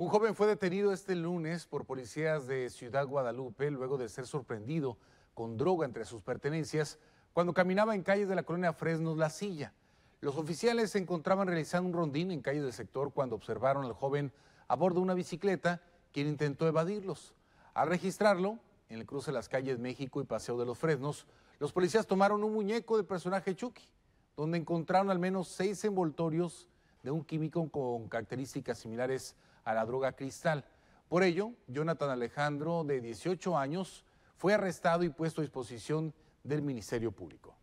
Un joven fue detenido este lunes por policías de Ciudad Guadalupe luego de ser sorprendido con droga entre sus pertenencias cuando caminaba en calles de la colonia Fresnos La Silla. Los oficiales se encontraban realizando un rondín en calles del sector cuando observaron al joven a bordo de una bicicleta, quien intentó evadirlos. Al registrarlo, en el cruce de las calles México y Paseo de los Fresnos, los policías tomaron un muñeco de personaje Chucky, donde encontraron al menos seis envoltorios de un químico con características similares a la droga cristal. Por ello, Jonathan Alejandro, de 18 años, fue arrestado y puesto a disposición del Ministerio Público.